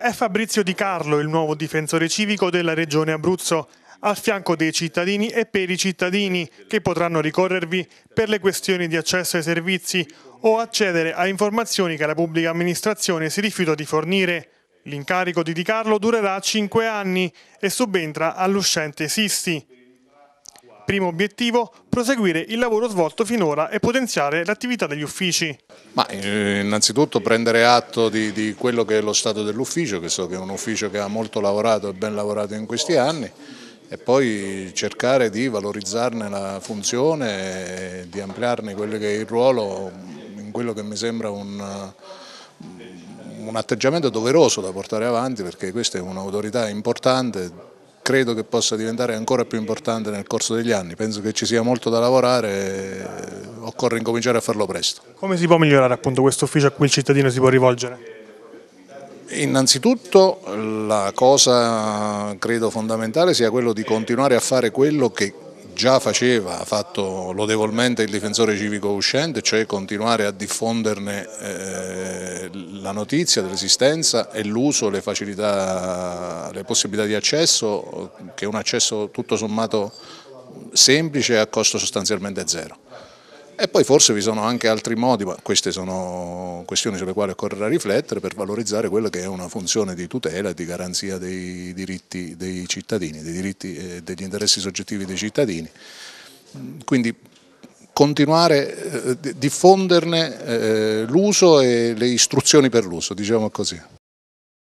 È Fabrizio Di Carlo, il nuovo difensore civico della Regione Abruzzo, al fianco dei cittadini e per i cittadini che potranno ricorrervi per le questioni di accesso ai servizi o accedere a informazioni che la pubblica amministrazione si rifiuta di fornire. L'incarico di Di Carlo durerà 5 anni e subentra all'uscente Sisti. Primo obiettivo, proseguire il lavoro svolto finora e potenziare l'attività degli uffici. Ma eh, innanzitutto prendere atto di, di quello che è lo stato dell'ufficio, che so che è un ufficio che ha molto lavorato e ben lavorato in questi anni e poi cercare di valorizzarne la funzione e di ampliarne quello che è il ruolo in quello che mi sembra un, un atteggiamento doveroso da portare avanti perché questa è un'autorità importante credo che possa diventare ancora più importante nel corso degli anni, penso che ci sia molto da lavorare, occorre incominciare a farlo presto. Come si può migliorare appunto questo ufficio a cui il cittadino si può rivolgere? Innanzitutto la cosa credo fondamentale sia quello di continuare a fare quello che già faceva, ha fatto lodevolmente il difensore civico uscente, cioè continuare a diffonderne eh, la notizia dell'esistenza e l'uso, le facilità, le possibilità di accesso, che è un accesso tutto sommato semplice a costo sostanzialmente zero. E poi forse vi sono anche altri modi, ma queste sono questioni sulle quali occorrerà riflettere per valorizzare quella che è una funzione di tutela e di garanzia dei diritti dei cittadini, dei diritti e eh, degli interessi soggettivi dei cittadini. Quindi continuare, a eh, diffonderne eh, l'uso e le istruzioni per l'uso, diciamo così.